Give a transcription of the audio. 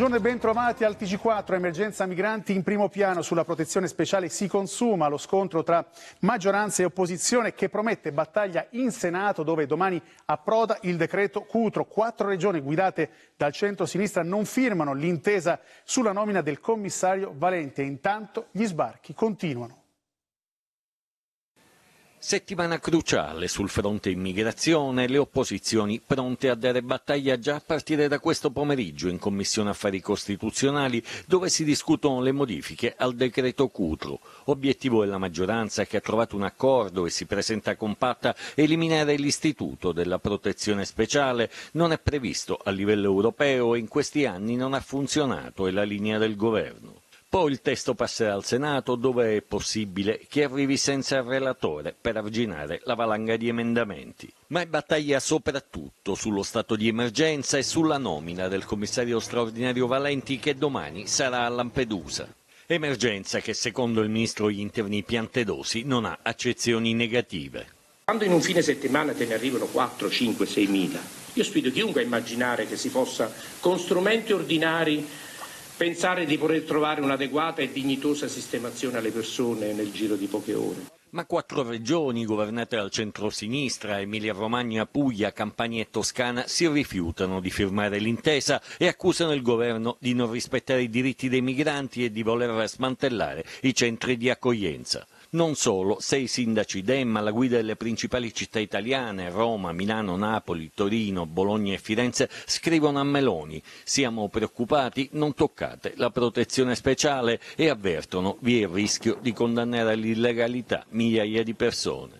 Buongiorno e ben trovati al TG4, emergenza migranti in primo piano sulla protezione speciale si consuma lo scontro tra maggioranza e opposizione che promette battaglia in Senato dove domani approda il decreto Cutro. Quattro regioni guidate dal centro-sinistra non firmano l'intesa sulla nomina del commissario Valente e intanto gli sbarchi continuano. Settimana cruciale sul fronte immigrazione, le opposizioni pronte a dare battaglia già a partire da questo pomeriggio in Commissione Affari Costituzionali dove si discutono le modifiche al decreto Cutro. Obiettivo della maggioranza che ha trovato un accordo e si presenta compatta eliminare l'istituto della protezione speciale non è previsto a livello europeo e in questi anni non ha funzionato è la linea del governo. Poi il testo passerà al Senato, dove è possibile che arrivi senza il relatore per arginare la valanga di emendamenti. Ma è battaglia soprattutto sullo stato di emergenza e sulla nomina del commissario straordinario Valenti che domani sarà a Lampedusa. Emergenza che secondo il ministro degli interni Piantedosi non ha accezioni negative. Quando in un fine settimana te ne arrivano 4, 5, 6 mila, io sfido chiunque a immaginare che si possa con strumenti ordinari pensare di poter trovare un'adeguata e dignitosa sistemazione alle persone nel giro di poche ore. Ma quattro regioni governate dal centrosinistra, Emilia Romagna, Puglia, Campania e Toscana, si rifiutano di firmare l'intesa e accusano il governo di non rispettare i diritti dei migranti e di voler smantellare i centri di accoglienza. Non solo, sei sindaci Dem alla guida delle principali città italiane, Roma, Milano, Napoli, Torino, Bologna e Firenze, scrivono a Meloni, siamo preoccupati, non toccate la protezione speciale e avvertono vi è il rischio di condannare all'illegalità migliaia di persone.